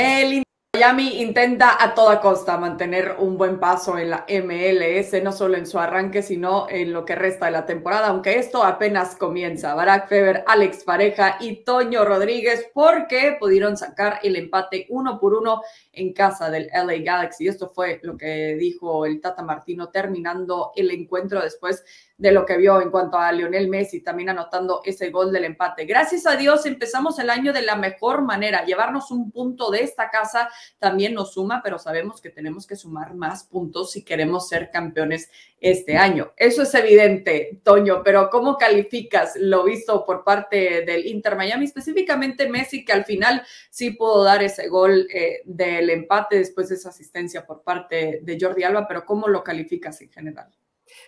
É, ele Miami intenta a toda costa mantener un buen paso en la MLS, no solo en su arranque, sino en lo que resta de la temporada, aunque esto apenas comienza. Barack Feber, Alex Pareja y Toño Rodríguez, porque pudieron sacar el empate uno por uno en casa del LA Galaxy. Esto fue lo que dijo el Tata Martino terminando el encuentro después de lo que vio en cuanto a Lionel Messi, también anotando ese gol del empate. Gracias a Dios empezamos el año de la mejor manera, llevarnos un punto de esta casa también nos suma, pero sabemos que tenemos que sumar más puntos si queremos ser campeones este año. Eso es evidente, Toño, pero ¿cómo calificas lo visto por parte del Inter Miami, específicamente Messi, que al final sí pudo dar ese gol eh, del empate después de esa asistencia por parte de Jordi Alba, pero ¿cómo lo calificas en general?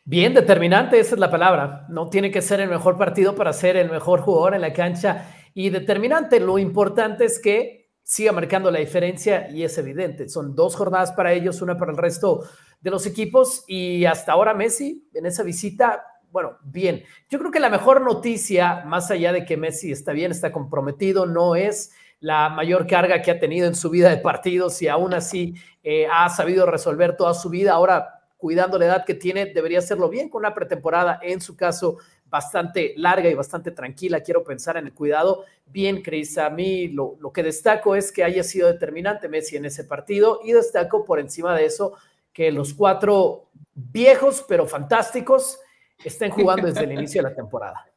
Bien, determinante, esa es la palabra. No tiene que ser el mejor partido para ser el mejor jugador en la cancha y determinante. Lo importante es que siga marcando la diferencia y es evidente. Son dos jornadas para ellos, una para el resto de los equipos y hasta ahora Messi en esa visita, bueno, bien. Yo creo que la mejor noticia, más allá de que Messi está bien, está comprometido, no es la mayor carga que ha tenido en su vida de partidos y aún así eh, ha sabido resolver toda su vida. Ahora, cuidando la edad que tiene, debería hacerlo bien con una pretemporada, en su caso, bastante larga y bastante tranquila, quiero pensar en el cuidado. Bien, Cris, a mí lo, lo que destaco es que haya sido determinante Messi en ese partido y destaco por encima de eso que los cuatro viejos pero fantásticos estén jugando desde el inicio de la temporada.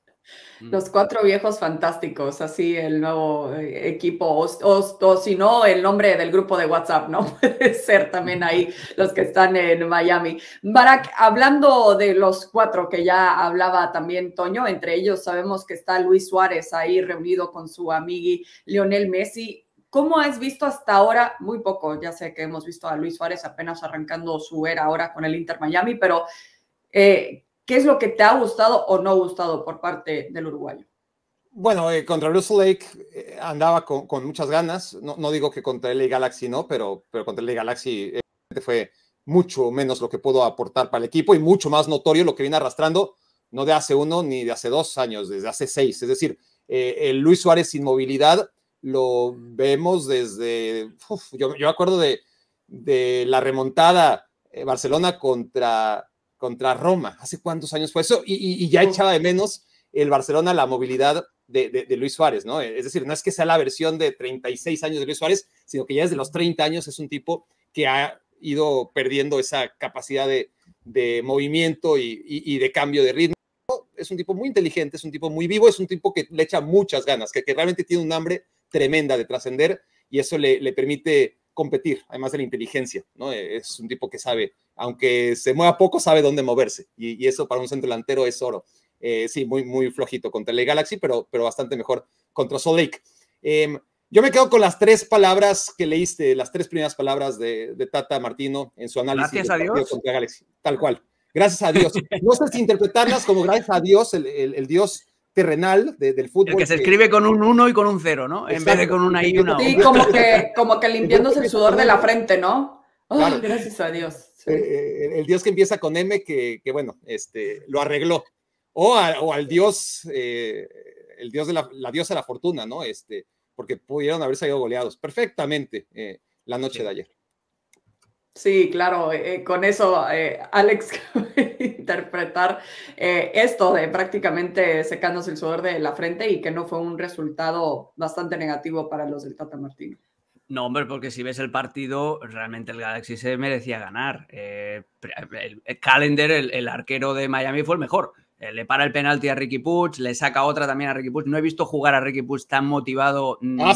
Mm. Los cuatro viejos fantásticos, así el nuevo eh, equipo, o, si no, el nombre del grupo de WhatsApp, ¿no? Puede ser también ahí los que están en Miami. Barack, hablando de los cuatro que ya hablaba también Toño, entre ellos sabemos que está Luis Suárez ahí reunido con su amigo Lionel Messi. ¿Cómo has visto hasta ahora? Muy poco, ya sé que hemos visto a Luis Suárez apenas arrancando su era ahora con el Inter Miami, pero eh, ¿Qué es lo que te ha gustado o no gustado por parte del uruguayo? Bueno, eh, contra Russell Lake eh, andaba con, muchas ganas. No, digo que contra el Galaxy no, pero, pero contra el Galaxy eh, fue mucho menos lo que pudo aportar para el equipo y mucho más notorio lo que viene arrastrando, no de hace uno ni de hace dos años, desde hace seis. Es decir, el Luis Suárez sin movilidad lo vemos desde. yo, me acuerdo de, de la remontada Barcelona contra contra Roma. ¿Hace cuántos años fue eso? Y, ya echaba de menos el Barcelona la movilidad de, Luis Suárez, ¿no? Es decir, no es que sea la versión de 36 años de Luis Suárez, sino que ya desde los 30 años es un tipo que ha ido perdiendo esa capacidad de, movimiento y, de cambio de ritmo. Es un tipo muy inteligente, es un tipo muy vivo, es un tipo que le echa muchas ganas, que, realmente tiene un hambre tremenda de trascender y eso le permite competir, además de la inteligencia, ¿no? Es un tipo que sabe aunque se mueva poco, sabe dónde moverse. Y, eso para un centro delantero es oro. Eh, sí, muy, muy flojito contra el Galaxy, pero, pero bastante mejor contra Salt em, yo me quedo con las tres palabras que leíste, las tres primeras palabras de, Tata Martino en su análisis gracias a Dios. Galaxy, tal cual. Gracias a Dios. No sé si interpretarlas como gracias a Dios, el, Dios terrenal del fútbol. El que se escribe con un 1 y con un 0, ¿no? En vez de con una y una. Sí, como que, como que limpiándose el sudor de la frente, ¿no? Gracias a Dios. Eh, el, dios que empieza con M, que, bueno, este, lo arregló. O, al dios, eh, el dios de la, diosa de la fortuna, ¿no? Este, porque pudieron haber salido goleados perfectamente eh, la noche de ayer. Sí, claro, con eso Alex interpretar esto de prácticamente secándose el sudor de la frente y que no fue un resultado bastante negativo para los del Tata Martino. No, hombre, porque si ves el partido, realmente el Galaxy se merecía ganar. Eh, el, Calendar, el, arquero de Miami, fue el mejor. Eh, le para el penalti a Ricky Puch, le saca otra también a Ricky Puch. No he visto jugar a Ricky Puch tan motivado ah,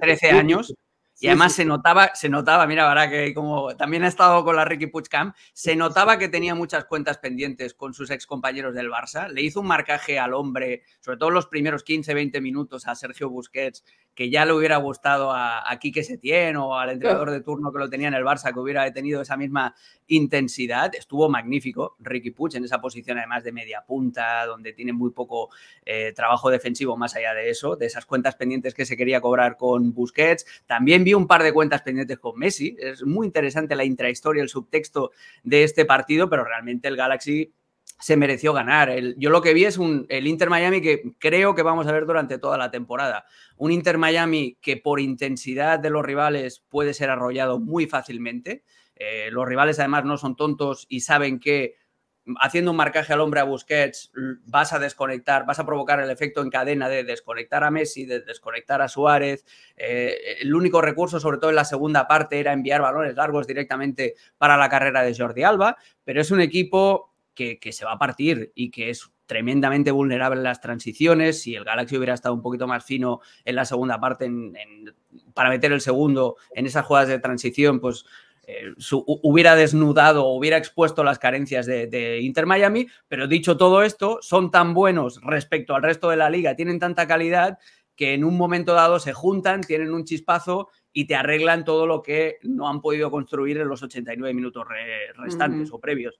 13 años. Y además se notaba, se notaba, mira, ahora que como también ha estado con la Ricky Camp, se notaba que tenía muchas cuentas pendientes con sus ex compañeros del Barça. Le hizo un marcaje al hombre, sobre todo los primeros 15, 20 minutos a Sergio Busquets, que ya le hubiera gustado a, a Quique Setién o al entrenador de turno que lo tenía en el Barça, que hubiera tenido esa misma intensidad. Estuvo magnífico Ricky Puch en esa posición, además de media punta, donde tiene muy poco eh, trabajo defensivo más allá de eso, de esas cuentas pendientes que se quería cobrar con Busquets. También Vi un par de cuentas pendientes con Messi. Es muy interesante la intrahistoria, el subtexto de este partido, pero realmente el Galaxy se mereció ganar. yo lo que vi es un, el Inter Miami que creo que vamos a ver durante toda la temporada. Un Inter Miami que por intensidad de los rivales puede ser arrollado muy fácilmente. Eh, los rivales además no son tontos y saben que haciendo un marcaje al hombre a Busquets, vas a desconectar, vas a provocar el efecto en cadena de desconectar a Messi, de desconectar a Suárez. Eh, eh, el único recurso, sobre todo en la segunda parte, era enviar balones largos directamente para la carrera de Jordi Alba, pero es un equipo que, se va a partir y que es tremendamente vulnerable en las transiciones. Si el Galaxy hubiera estado un poquito más fino en la segunda parte para meter el segundo en esas jugadas de transición, pues eh, hubiera desnudado o hubiera expuesto las carencias de, Inter Miami, pero dicho todo esto, son tan buenos respecto al resto de la liga, tienen tanta calidad que en un momento dado se juntan, tienen un chispazo y te arreglan todo lo que no han podido construir en los 89 minutos restantes o previos.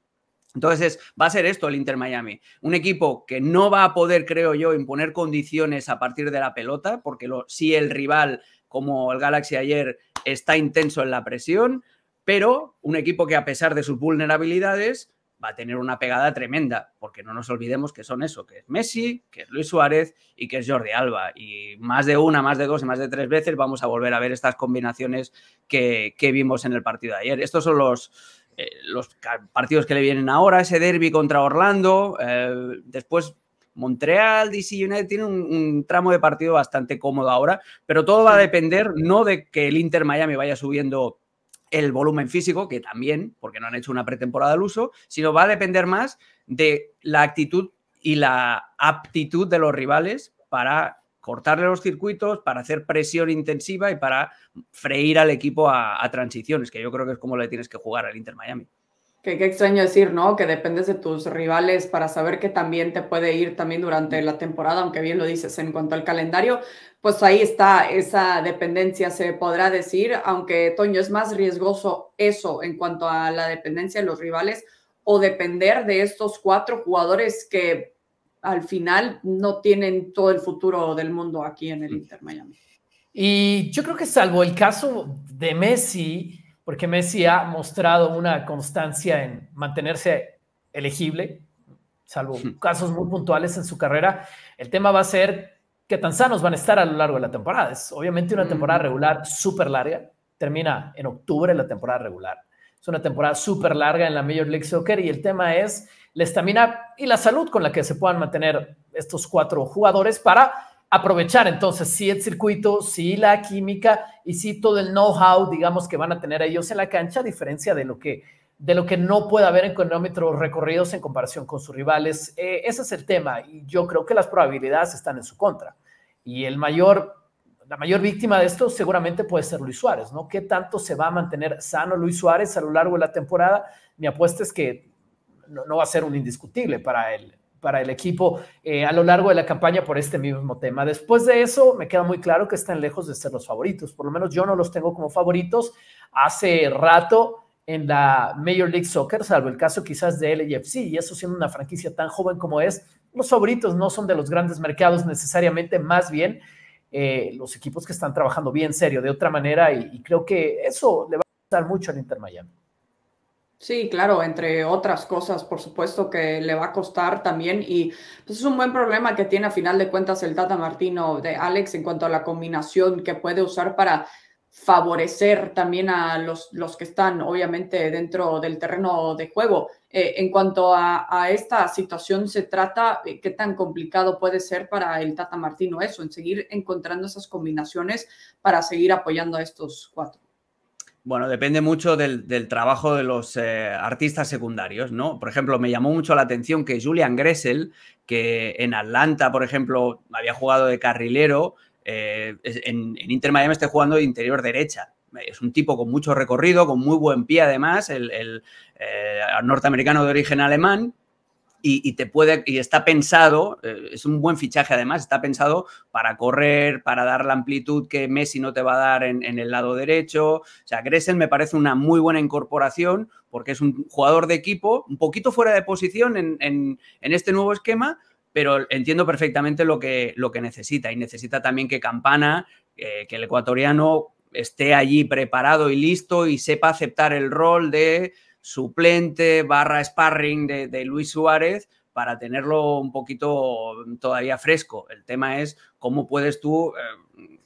Entonces, va a ser esto el Inter Miami. Un equipo que no va a poder, creo yo, imponer condiciones a partir de la pelota, porque si el rival, como el Galaxy ayer, está intenso en la presión, pero un equipo que a pesar de sus vulnerabilidades va a tener una pegada tremenda, porque no nos olvidemos que son eso, que es Messi, que es Luis Suárez y que es Jordi Alba. Y más de una, más de dos y más de tres veces vamos a volver a ver estas combinaciones que, vimos en el partido de ayer. Estos son los, eh, los partidos que le vienen ahora, ese derby contra Orlando, eh, después... Montreal, DC United tiene un tramo de partido bastante cómodo ahora, pero todo va a depender no de que el Inter Miami vaya subiendo el volumen físico, que también, porque no han hecho una pretemporada al uso, sino va a depender más de la actitud y la aptitud de los rivales para cortarle los circuitos, para hacer presión intensiva y para freír al equipo a, a transiciones, que yo creo que es como le tienes que jugar al Inter Miami. Qué, extraño decir, ¿no? Que dependes de tus rivales para saber que también te puede ir también durante mm. la temporada, aunque bien lo dices en cuanto al calendario, pues ahí está esa dependencia, se podrá decir, aunque Toño es más riesgoso eso en cuanto a la dependencia de los rivales o depender de estos cuatro jugadores que al final no tienen todo el futuro del mundo aquí en el mm. Inter Miami. Y yo creo que salvo el caso de Messi, porque Messi ha mostrado una constancia en mantenerse elegible, salvo hmm. casos muy puntuales en su carrera. El tema va a ser qué tan sanos van a estar a lo largo de la temporada. Es obviamente una temporada hmm. regular súper larga, termina en octubre la temporada regular. Es una temporada súper larga en la Major League Soccer y el tema es la estamina y la salud con la que se puedan mantener estos cuatro jugadores para aprovechar entonces sí el circuito, sí la química y sí todo el know-how, digamos, que van a tener ellos en la cancha, a diferencia de lo que, de lo que no puede haber en cronómetros recorridos en comparación con sus rivales. Eh, ese es el tema y yo creo que las probabilidades están en su contra. Y el mayor, la mayor víctima de esto seguramente puede ser Luis Suárez, ¿no? ¿Qué tanto se va a mantener sano Luis Suárez a lo largo de la temporada? Mi apuesta es que no va a ser un indiscutible para él para el equipo eh, a lo largo de la campaña por este mismo tema. Después de eso, me queda muy claro que están lejos de ser los favoritos. Por lo menos yo no los tengo como favoritos. Hace rato en la Major League Soccer, salvo el caso quizás de LGFC, y eso siendo una franquicia tan joven como es, los favoritos no son de los grandes mercados necesariamente, más bien eh, los equipos que están trabajando bien serio de otra manera, y, y creo que eso le va a gustar mucho al Inter Miami. Sí, claro, entre otras cosas, por supuesto que le va a costar también y pues, es un buen problema que tiene a final de cuentas el Tata Martino de Alex en cuanto a la combinación que puede usar para favorecer también a los, que están obviamente dentro del terreno de juego. Eh, en cuanto a, a, esta situación se trata, eh, qué tan complicado puede ser para el Tata Martino eso, en seguir encontrando esas combinaciones para seguir apoyando a estos cuatro. Bueno, depende mucho del, trabajo de los eh, artistas secundarios, ¿no? Por ejemplo, me llamó mucho la atención que Julian Gressel, que en Atlanta, por ejemplo, había jugado de carrilero, eh, en, Inter Miami esté jugando de interior derecha. Es un tipo con mucho recorrido, con muy buen pie además, el, eh, norteamericano de origen alemán, y, te puede, y está pensado, eh, es un buen fichaje además, está pensado para correr, para dar la amplitud que Messi no te va a dar en, el lado derecho. O sea, me parece una muy buena incorporación porque es un jugador de equipo, un poquito fuera de posición en, este nuevo esquema, pero entiendo perfectamente lo que, lo que necesita y necesita también que Campana, eh, que el ecuatoriano esté allí preparado y listo y sepa aceptar el rol de suplente barra sparring de, Luis Suárez para tenerlo un poquito todavía fresco. El tema es cómo puedes tú eh,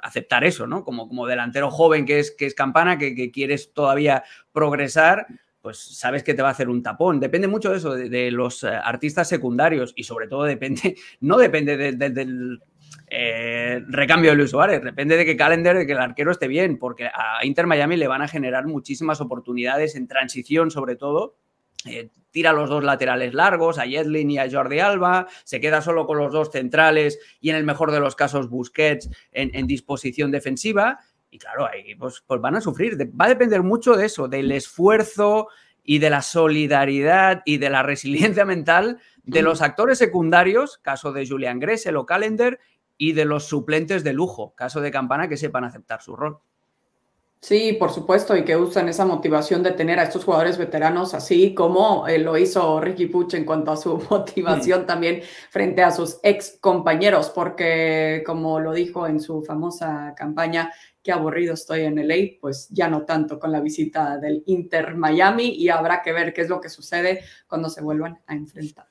aceptar eso, ¿no? Como, como delantero joven que es, que es campana, que, quieres todavía progresar, pues sabes que te va a hacer un tapón. Depende mucho de eso, de, los eh, artistas secundarios y sobre todo depende, no depende del eh, recambio de usuario depende de que Calendar, de que el arquero esté bien, porque a Inter Miami le van a generar muchísimas oportunidades en transición sobre todo. Eh, tira los dos laterales largos, a Jetlin y a Jordi Alba, se queda solo con los dos centrales y en el mejor de los casos Busquets en, disposición defensiva. Y claro, ahí pues, pues van a sufrir. Va a depender mucho de eso, del esfuerzo y de la solidaridad y de la resiliencia mental de mm. los actores secundarios, caso de Julian Gressel o Calendar, y de los suplentes de lujo, caso de campana, que sepan aceptar su rol. Sí, por supuesto, y que usan esa motivación de tener a estos jugadores veteranos, así como eh, lo hizo Ricky Puch en cuanto a su motivación también frente a sus ex compañeros, porque como lo dijo en su famosa campaña, qué aburrido estoy en el LA, pues ya no tanto con la visita del Inter Miami y habrá que ver qué es lo que sucede cuando se vuelvan a enfrentar.